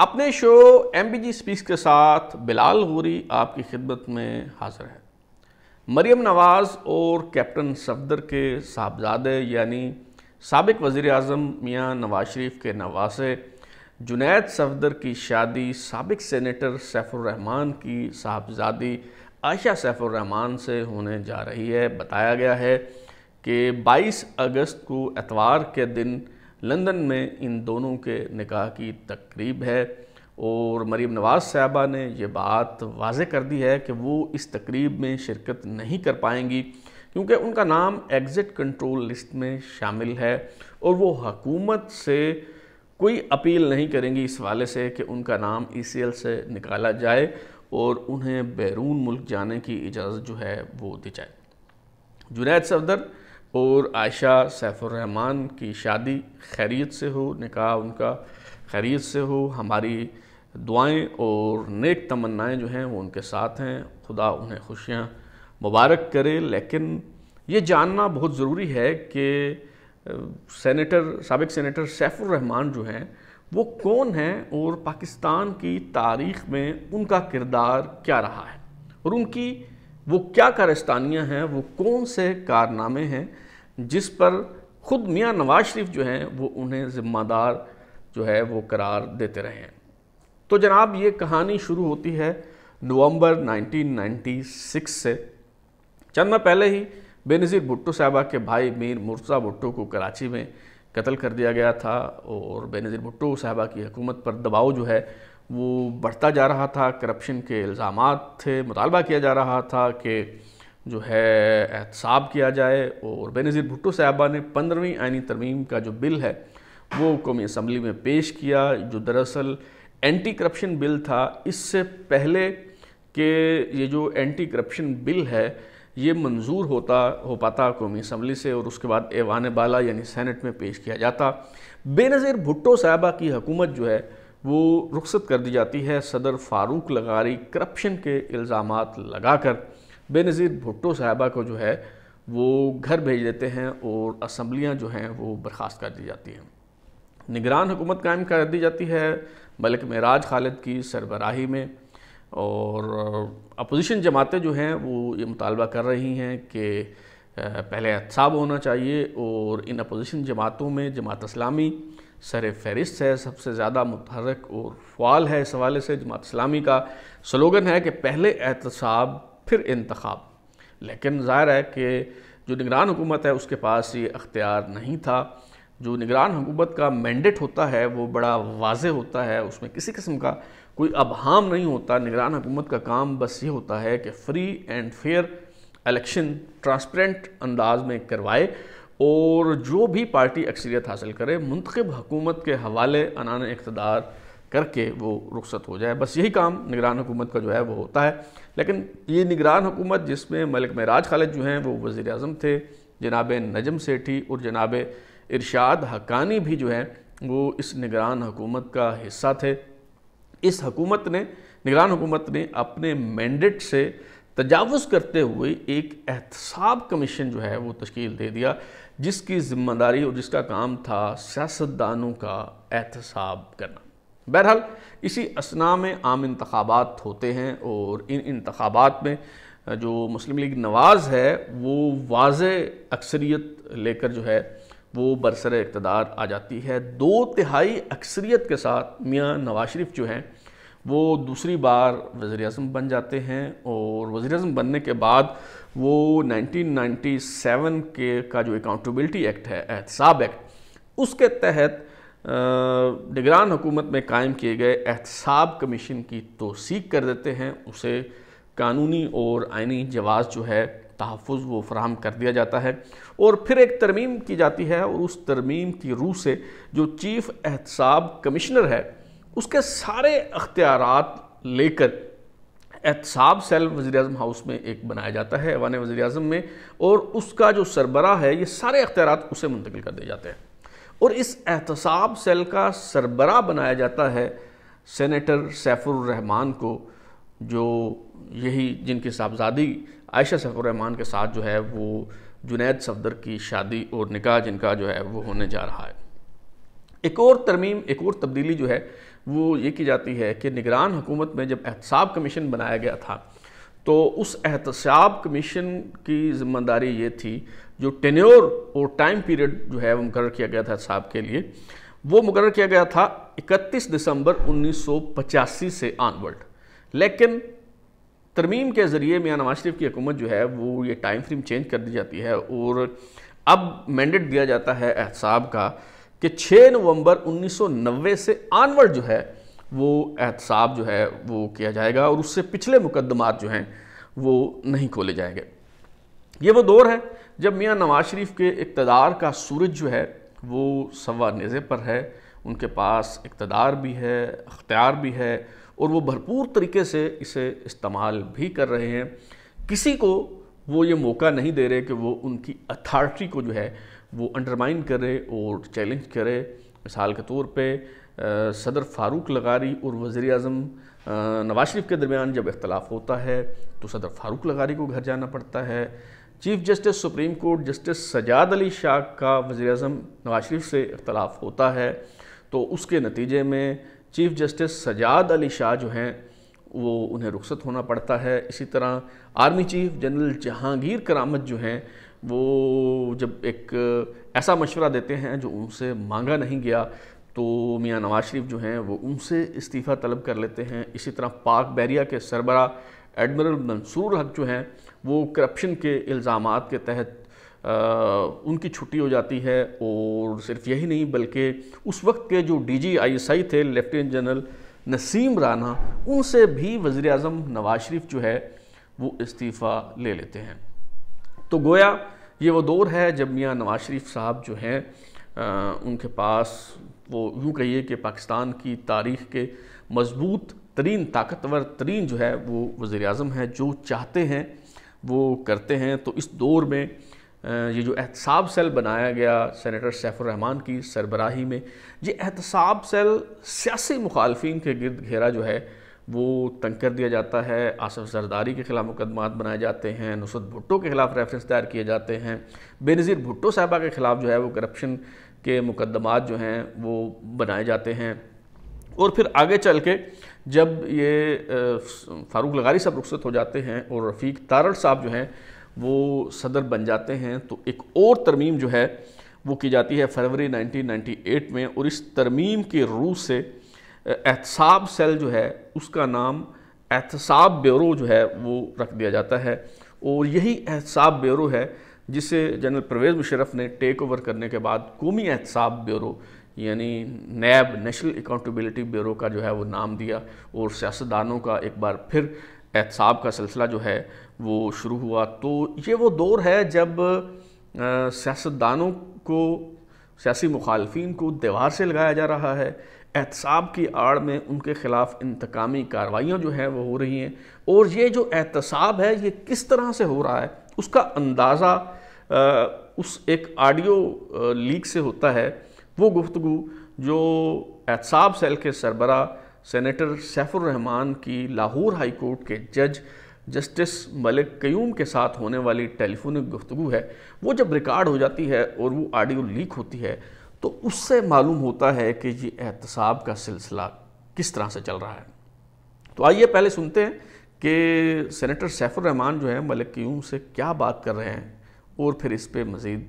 अपने show M B G speaks के साथ बिलाल गोरी आपकी खिदमत में हाजिर है मरियम नवाज़ और कैप्टन सफदर के साहबजादे यानी सबक वज़ी अजम मियाँ नवाज शरीफ के नवासे जुनेद सफदर की शादी सबक सेनेटर सैफुररहमान की साहबजादी आयशा सैफुररहमान से होने जा रही है बताया गया है कि 22 अगस्त को एतवार के दिन लंदन में इन दोनों के निकाह की तकरीब है और मरीम नवाज़ साहबा ने यह बात वाज कर दी है कि वो इस तकरीब में शिरकत नहीं कर पाएंगी क्योंकि उनका नाम एग्ज़िट कंट्रोल लिस्ट में शामिल है और वो हकूमत से कोई अपील नहीं करेंगी इस वाले से कि उनका नाम ई e से निकाला जाए और उन्हें बैरून मुल्क जाने की इजाज़त जो है वो दी जाए जुनेद सफदर और आयशा सैफुररहमान की शादी खैरियत से हो निकाह उनका खैरियत से हो हमारी दुआएं और नेक तमन्नाएं जो हैं वो उनके साथ हैं खुदा उन्हें खुशियाँ मुबारक करे लेकिन ये जानना बहुत ज़रूरी है कि सेनेटर सबक सेनेटर सैफुररहमान जो हैं वो कौन हैं और पाकिस्तान की तारीख में उनका किरदार क्या रहा है और उनकी वो क्या कारस्तानियाँ हैं वो कौन से कारनामे हैं जिस पर ख़ुद मियाँ नवाज शरीफ जो हैं वो उन्हें ज़िम्मेदार जो है वो करार देते रहे हैं तो जनाब ये कहानी शुरू होती है नवंबर 1996 से चंद में पहले ही बेनज़ीर भुट्टो साहबा के भाई मीर मुर्सा भुट्टो को कराची में कत्ल कर दिया गया था और बेनज़ीर भुट्टो साहबा की हुकूमत पर दबाव जो है वो बढ़ता जा रहा था करप्शन के इल्ज़ाम थे मुतालबा किया जा रहा था कि जो है एहतसाब किया जाए और बेनज़ीर भुट्टो साहबा ने पंद्रहवीं आइनी तरमीम का जो बिल है वो कौमी असम्बली में पेश किया जो दरअसल एंटी करप्शन बिल था इससे पहले कि ये जो एंटी करप्शन बिल है ये मंजूर होता हो पाता कौमी असम्बली से और उसके बाद एवान बाला यानी सैनट में पेश किया जाता बेनज़ीर भुट्टो साहबा की हकूमत जो है वो रुखसत कर दी जाती है सदर फारूक लगारी करप्शन के इल्ज़ाम लगा कर बेनज़ीर भुट्टो साहबा को जो है वो घर भेज देते हैं और असम्बलियाँ जो हैं वो बर्खास्त कर दी जाती हैं निगरान हुकूमत कायम कर दी जाती है मलिक मराज खालिद की सरबराही में और अपोजिशन जमातें जो हैं वो ये मुतालबा कर रही हैं कि पहले एहतसाब होना चाहिए और इन अपोजिशन जमातों में जमात इस्लामी सर फहरिस्त है सबसे ज़्यादा मुतहरक और फ़ाल है इस हवाले से जमात इस्लामी का स्लोगन है कि पहले एहतसाब फिर इंतखब लेकिन ज़ाहिर है कि जो निगरान हुकूमत है उसके पास ये अख्तियार नहीं था जो निगरान हुकूमत का मैंडेट होता है वो बड़ा वाज होता है उसमें किसी किस्म का कोई अबहम नहीं होता निगरान हुकूमत का काम बस ये होता है कि free and fair election transparent अंदाज में करवाए और जो भी पार्टी अक्सरियत हासिल करे मुंतब हकूमत के हवाले अनान इकतदार करके वो रुखसत हो जाए बस यही काम निगरान हुकूमत का जो है वो होता है लेकिन ये निगरान हुकूमत जिसमें मलिक महराज खालिद जो हैं वो वज़ी अजम थे जनाब नजम सेठी और जनाब इरशाद हकानी भी जो है वो इस निगरान हुकूमत का हिस्सा थे इस हकूमत ने निगरान हुकूमत ने अपने मैंडेट से तजावज़ करते हुए एक एहतसाब कमीशन जो है वो तश्कील दे दिया जिसकी जिम्मेदारी और जिसका काम था सियासतदानों का एहतसाब करना बहरहाल इसी असना में आम इंतबात होते हैं और इन इंतबात में जो मुस्लिम लीग नवाज़ है वो वाज अक्सरीत लेकर जो है वो बरसर इकतदार आ जाती है दो तिहाई अक्सरीत के साथ मियाँ नवाज शरीफ जो हैं वो दूसरी बार वज़ी अजम बन जाते हैं और वज़ी अजम बनने के बाद वो 1997 के का जो अकाउंटबिलिटी एक्ट है एहतसाब एक्ट उसके तहत निगरान हुकूमत में कायम किए गए एहतसाब कमीशन की तोसीक कर देते हैं उसे कानूनी और आइनी जवाज़ जो है तहफ़ वो फ्राहम कर दिया जाता है और फिर एक तरमीम की जाती है और उस तरमीम की रूह से जो चीफ़ एहतसाब कमिश्नर है उसके सारे अख्तियार लेकर एहतसाब सेल वजी अजम हाउस में एक बनाया जाता है ऐवान वजी अजम में और उसका जो सरबरा है ये सारे अख्तियार उसे मुंतकिल कर दिए जाते हैं और इस एहतसाब सेल का सरबरा बनाया जाता है सेनेटर सैफुररहमान को जो यही जिनकी साहबजादी आयशा सैफुररहमान के साथ जो है वो जुनेद सफदर की शादी और निकाह जिनका जो है वो होने जा रहा है एक और तरमीम एक और तब्दीली जो है वो ये की जाती है कि निगरान हुकूमत में जब एहतसाब कमीशन बनाया गया था तो उस एहतसाब कमीशन की जिम्मेदारी ये थी जो टेन्योर और टाइम पीरियड जो है वो मुकर किया गया था एहतसाब के लिए वो मुकर किया गया था 31 दिसंबर 1985 से आनवर्ड लेकिन तरमीम के ज़रिए मियाँ नवाज शरीफ की हुकूमत जो है वो ये टाइम फ्रेम चेंज कर दी जाती है और अब मैंडेट दिया जाता है एहतसाब का कि 6 नवंबर 1990 से आनवर्ड जो है वो एहतसाब जो है वो किया जाएगा और उससे पिछले मुकदमात जो हैं वो नहीं खोले जाएंगे ये वो दौर है जब मियाँ नवाज शरीफ के इकतदार का सूरज जो है वो सवा नज़े पर है उनके पास इकतदार भी है अख्तियार भी है और वो भरपूर तरीके से इसे इस्तेमाल भी कर रहे हैं किसी को वो ये मौका नहीं दे रहे कि वो उनकी अथार्टी को जो है वो अंडरमाइन करे और चैलेंज करे मिसाल के तौर पर सदर फारूक लगारी और वज़ी अजम नवाज शरीफ के दरमियान जब इख्तलाफ होता है तो सदर फारूक लगारी को घर जाना पड़ता है chief justice supreme court justice Sajjad Ali Shah का वज़ी अजम नवाज शरीफ से इख्तलाफ होता है तो उसके नतीजे में चीफ जस्टिस सजाद अली शाह जो हैं वो उन्हें रुखसत होना पड़ता है इसी तरह आर्मी चीफ जनरल जहांगीर करामत जो हैं वो जब एक ऐसा मशवरा देते हैं जो उनसे मांगा नहीं गया तो मियाँ नवाज शरीफ जो हैं वो उनसे इस्तीफ़ा तलब कर लेते हैं इसी तरह पाक बैरिया के सरबरा एडमिरल मंसूर हक जो हैं वो करप्शन के इल्ज़ाम के तहत आ, उनकी छुट्टी हो जाती है और सिर्फ यही नहीं बल्कि उस वक्त के जो D G I S I थे लेफ्टिनेंट जनरल नसीम राना उनसे भी वज़ी अजम नवाज शरीफ जो है वो इस्तीफ़ा ले लेते हैं तो गोया ये वो दौर है जब मियाँ नवाज शरीफ साहब जो हैं उनके पास वो यूँ कहिए कि पाकिस्तान की तारीख के मजबूत तरीन ताकतवर तरीन जो है वो वज़ी अजम है जो चाहते हैं वो करते हैं तो इस दौर में ये जो एहतसाब सेल बनाया गया सेनेटर सैफुररहमान की सरबराही में ये एहतसाब सेल सियासी मुखालफी के गिरद घेरा जो है वो तंग कर दिया जाता है आसफ सरदारी के ख़िलाफ़ मुकदमात बनाए जाते हैं नुसरत भुट्टो के ख़िलाफ़ रेफरेंस दायर किए जाते हैं बेनज़ीर भुट्टो साहबा के ख़िलाफ़ जो है वो करप्शन के मुकदमात जो हैं वो बनाए जाते हैं और फिर आगे चल के जब ये फारूक लगारी साहब रुख्सत हो जाते हैं और रफ़ीक तारड़ साहब जो हैं वो सदर बन जाते हैं तो एक और तरमीम जो है वो की जाती है फरवरी 1998 में और इस तरमीम के रूह से एहतसाब सेल जो है उसका नाम एहतसाब ब्यूरो जो है वो रख दिया जाता है और यही एहतसाब ब्यूरो है जिसे जनरल परवेज़ मुशरफ ने टेक ओवर करने के बाद कौमी एहतसाब ब्यूरो यानी नैब नेशनल अकाउंटेबिलिटी ब्यूरो का जो है वो नाम दिया और सियासतदानों का एक बार फिर एहतसाब का सिलसिला जो है वो शुरू हुआ तो ये वो दौर है जब सियासतदानों को सियासी मुखालफन को दीवार से लगाया जा रहा है एहतसाब की आड़ में उनके ख़िलाफ़ इंतकामी कार्रवाइयाँ जो हैं वो हो रही हैं और ये जो एहतसाब है ये किस तरह से हो रहा है उसका अंदाज़ा उस एक आडियो लीक से होता है वो गुफ्तु जो एहतसाब सेल के सरबरा सेनेटर सैफुररहमान की लाहौर हाई कोर्ट के जज जस्टिस मलिक क्यूम के साथ होने वाली टेलीफोनिक गुफ्तु है वो जब रिकॉर्ड हो जाती है और वो आडियो लीक होती है तो उससे मालूम होता है कि ये एहतसाब का सिलसिला किस तरह से चल रहा है तो आइए पहले सुनते हैं कि सेनेटर सैफुर रहमान जो है मलिक मलक्यूम से क्या बात कर रहे हैं और फिर इस पर मज़ीद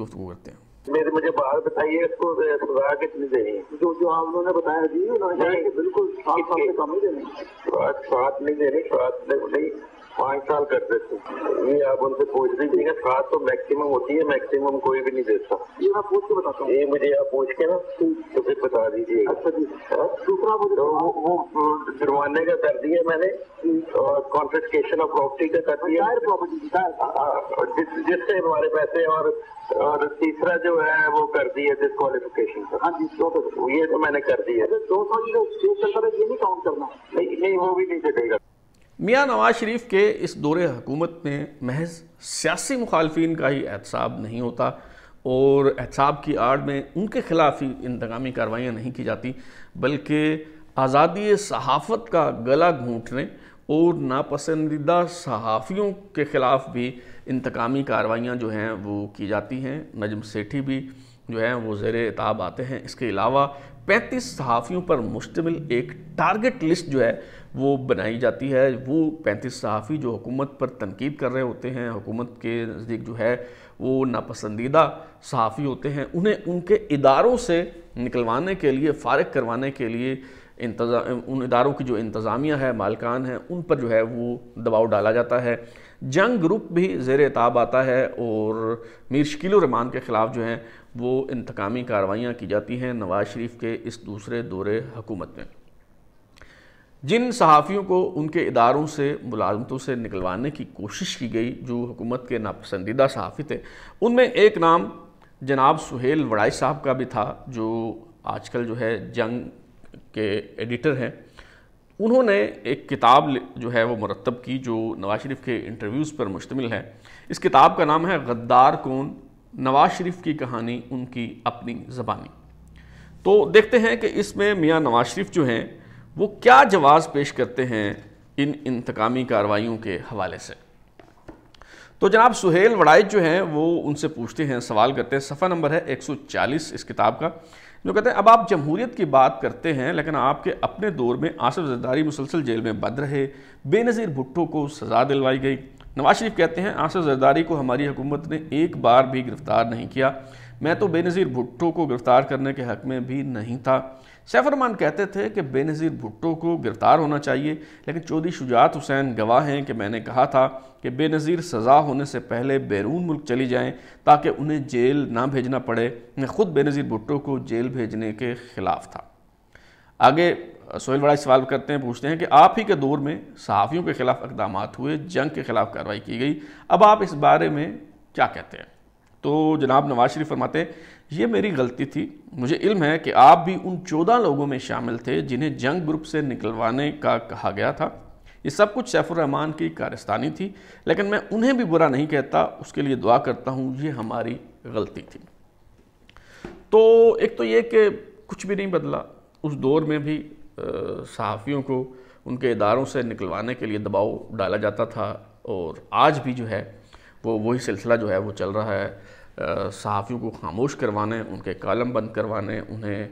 गुफ्तु करते हैं मेरे मुझे बाहर बताइए इसको सजा कितनी देनी जो जो लोगों ने बताया जी बिल्कुल सात साल से कम नहीं देनी सात नहीं देनी साथ नहीं पाँच साल कर देते ये आप उनसे पूछ लीजिए कि सात तो मैक्सिमम होती है मैक्सिमम कोई भी नहीं देता ये मैं पूछ के बताता हूँ ये मुझे आप पूछ के ना तो फिर बता दीजिए अच्छा जी हाँ? दूसरा मुझे तो वो, वो जुर्माने का कर दिया मैंने और कॉन्फिस्केशन ऑफ प्रॉपर्टी का कर दिया प्रॉपर्टी हाँ, हाँ, जिससे हमारे पैसे और और तीसरा जो है वो कर दिया डिस्कालिफिकेशन का हाँ जी ये तो मैंने कर दिया अच्छा, दो सौ का तो ये नहीं काउंट करना नहीं नहीं वो भी नहीं चलेगा मियाँ नवाज शरीफ के इस दौरे हकूमत में महज सियासी मुखालफी का ही एहतसाब नहीं होता और एहतसाब की आड़ में उनके ख़िलाफ़ ही इंतकामी कार्रवाइयाँ नहीं की जाती बल्कि आज़ादी सहाफ़त का गला घूटने और नापसंदीदा सहाफ़ियों के ख़िलाफ़ भी इंतकामी कार्रवाइयाँ जो हैं वो की जाती हैं नजम सेठी भी जो हैं वो ज़ेर ताब आते हैं इसके अलावा पैंतीस सहाफ़ियों पर मुश्तमिल एक टारगेट लिस्ट जो है वो बनाई जाती है वो पैंतीस सहाफ़ी जो हुकूमत पर तनकीद कर रहे होते हैं हुकूमत के नज़दीक जो है वो नापसंदीदा सहाफ़ी होते हैं उन्हें उनके इदारों से निकलवाने के लिए फारग करवाने के लिए इंतज़ा उन इदारों की जो इंतज़ामिया है मालकान है उन पर जो है वो दबाव डाला जाता है जंग ग्रुप भी जेर ताब आता है और मीर शकील रहमान के ख़िलाफ़ जो हैं वो इंतकामी कार्रवाइयाँ की जाती हैं नवाज शरीफ के इस दूसरे दौरे हुकूमत में जिन सहाफ़ियों को उनके इदारों से मुलाजमतों से निकलवाने की कोशिश की गई जो हुकूमत के नापसंदीदा सहाफ़ी थे उनमें एक नाम जनाब सुहेल वड़ाई साहब का भी था जो आजकल जो है जंग के एडिटर हैं उन्होंने एक किताब जो है वो मरतब की जो नवाज शरीफ के इंटरव्यूज़ पर मुश्तमिल है इस किताब का नाम है गद्दार कौन नवाज शरीफ की कहानी उनकी अपनी ज़बानी तो देखते हैं कि इसमें मियाँ नवाज शरीफ जो हैं वो क्या जवाब पेश करते हैं इन इंतकामी कार्रवाइयों के हवाले से तो जनाब सुहेल वड़ाइज जो हैं वो उनसे पूछते हैं सवाल करते हैं सफ़ा नंबर है चालीस इस किताब का जो कहते हैं अब आप जमहूरियत की बात करते हैं लेकिन आपके अपने दौर में आसफ जरदारी मुसलसल जेल में बंद रहे बेनज़ीर भुट्टो को सज़ा दिलवाई गई नवाज शरीफ कहते हैं आसफ जरदारी को हमारी हुकूमत ने एक बार भी गिरफ्तार नहीं किया मैं तो बेनज़ीर भुट्टो को गिरफ़्तार करने के हक़ में भी नहीं था सैफरमान कहते थे कि बेनज़ीर भुट्टो को गिरफ़्तार होना चाहिए लेकिन चौधरी शुजात हुसैन गवाह हैं कि मैंने कहा था कि बेनज़ीर सज़ा होने से पहले बैरून मुल्क चली जाएं ताकि उन्हें जेल ना भेजना पड़े मैं ख़ुद बेनज़ीर भुट्टो को जेल भेजने के ख़िलाफ़ था आगे सोहेल बड़ा सवाल करते हैं पूछते हैं कि आप ही के दौर में सहाफ़ियों के ख़िलाफ़ इकदाम हुए जंग के ख़िलाफ़ कार्रवाई की गई अब आप इस बारे में क्या कहते हैं तो जनाब नवाज शरीफ फरमाते ये मेरी गलती थी मुझे इल्म है कि आप भी उन चौदह लोगों में शामिल थे जिन्हें जंग ग्रुप से निकलवाने का कहा गया था ये सब कुछ सैफुररहमान की कारस्तानी थी लेकिन मैं उन्हें भी बुरा नहीं कहता उसके लिए दुआ करता हूँ ये हमारी गलती थी तो एक तो ये कि कुछ भी नहीं बदला उस दौर में भी सहाफ़ियों को उनके इदारों से निकलवाने के लिए दबाव डाला जाता था और आज भी जो है वो वही सिलसिला जो है वो चल रहा है सहाफ़ियों को खामोश करवाने उनके कॉलम बंद करवाने उन्हें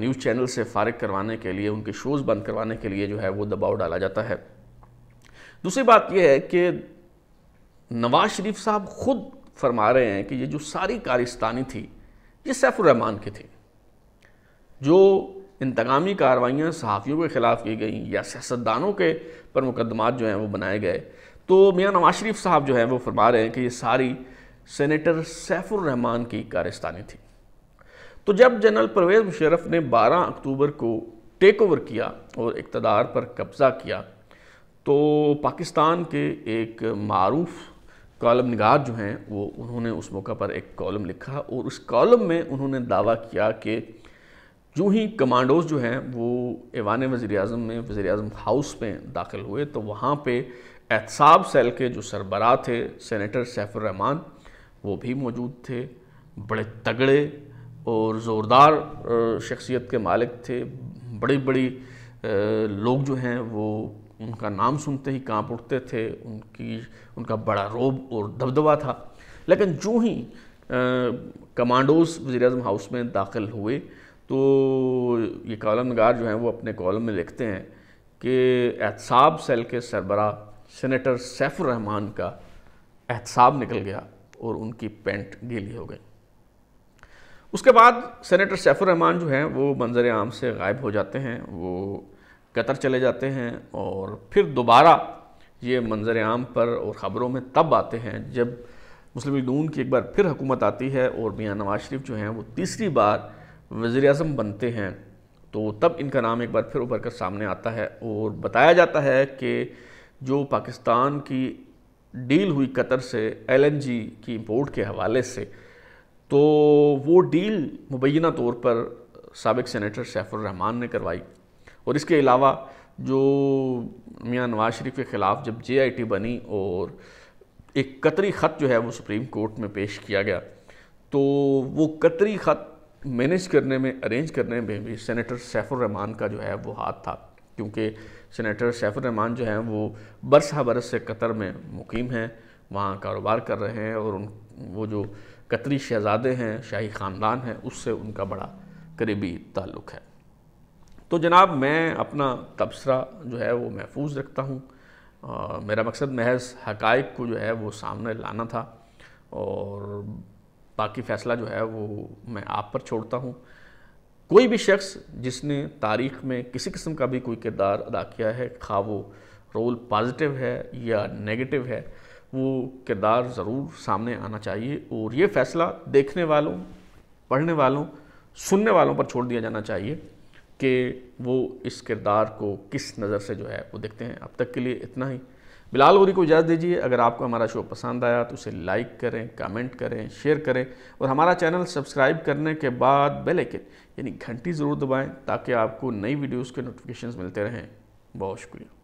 न्यूज़ चैनल से फारग करवाने के लिए उनके शोज़ बंद करवाने के लिए जो है वो दबाव डाला जाता है दूसरी बात यह है कि नवाज शरीफ साहब खुद फरमा रहे हैं कि ये जो सारी कारिस्तानी थी ये सैफुररहमान की थी जो इंतगामी कार्रवाइयाँ सहाफ़ियों के ख़िलाफ़ की गई या सियासतदानों के पर मुकदमात जो हैं वो बनाए गए तो मियाँ नवाज शरीफ साहब जो है वो फरमा रहे हैं कि ये सारी सेनेटर सैफुर रहमान की कारस्तानी थी तो जब जनरल परवेज़ मुशरफ ने 12 अक्टूबर को टेक ओवर किया और इकतदार पर कब्ज़ा किया तो पाकिस्तान के एक मरूफ कॉलम नगार जो हैं वो उन्होंने उस मौका पर एक कॉलम लिखा और उस कॉलम में उन्होंने दावा किया कि जो ही कमांडोज जो हैं वो ऐवान वज़ी अजम में वज़ी अजम हाउस में दाखिल हुए तो वहाँ पर एहसाब सेल के जो सरबरा थे सेनेटर सैफुर रहमान वो भी मौजूद थे बड़े तगड़े और ज़ोरदार शख्सियत के मालिक थे बड़ी बड़ी लोग जो हैं वो उनका नाम सुनते ही कांप उठते थे उनकी उनका बड़ा रोब और दबदबा था लेकिन जो ही कमांडोज वजी अजम हाउस में दाखिल हुए तो ये कॉलम नगार जो हैं वो अपने कॉलम में लिखते हैं कि एहसाब सेल के सरबरा सेनेटर सैफुर रहमान का एहतसाब निकल गया और उनकी पेंट गीली हो गई उसके बाद सेनेटर सैफुर रहमान जो हैं वो मंजर आम से गायब हो जाते हैं वो कतर चले जाते हैं और फिर दोबारा ये मंजर आम पर और ख़बरों में तब आते हैं जब मुस्लिम नून की एक बार फिर हुकूमत आती है और मियाँ नवाज शरीफ जो हैं वो तीसरी बार वज़ी अजम बनते हैं तो तब इनका नाम एक बार फिर उभर कर सामने आता है और बताया जाता है कि जो पाकिस्तान की डील हुई कतर से एलएनजी की इंपोर्ट के हवाले से तो वो डील मुबैना तौर पर सबक सेनेटर सैफुलरहमान ने करवाई और इसके अलावा जो मियाँ नवाज शरीफ के ख़िलाफ़ जब जे आई टी बनी और एक कतरी ख़त जो है वो सुप्रीम कोर्ट में पेश किया गया तो वो कतरी ख़त मैनेज करने में अरेंज करने में भी सेनेटर सैफुररहमान का जो है वो हाथ था क्योंकि सेनेटर सैफुररहमान जो हैं वो बरसा बरस से कतर में मुकीम हैं वहाँ कारोबार कर रहे हैं और उन वो जो कतरी शहजादे हैं शाही ख़ानदान हैं उससे उनका बड़ा करीबी ताल्लुक़ है तो जनाब मैं अपना तबसरा जो है वो महफूज रखता हूँ मेरा मकसद महज हकाइक को जो है वो सामने लाना था और बाकी फ़ैसला जो है वो मैं आप पर छोड़ता हूँ कोई भी शख्स जिसने तारीख में किसी किस्म का भी कोई किरदार अदा किया है खा वो रोल पॉजिटिव है या नेगेटिव है वो किरदार ज़रूर सामने आना चाहिए और ये फ़ैसला देखने वालों पढ़ने वालों सुनने वालों पर छोड़ दिया जाना चाहिए कि वो इस किरदार को किस नज़र से जो है वो देखते हैं अब तक के लिए इतना ही बिलाल गौरी को इजाज़त दीजिए अगर आपको हमारा शो पसंद आया तो उसे लाइक करें कमेंट करें शेयर करें और हमारा चैनल सब्सक्राइब करने के बाद बेल आइकन यानी घंटी ज़रूर दबाएं ताकि आपको नई वीडियोस के नोटिफिकेशंस मिलते रहें बहुत शुक्रिया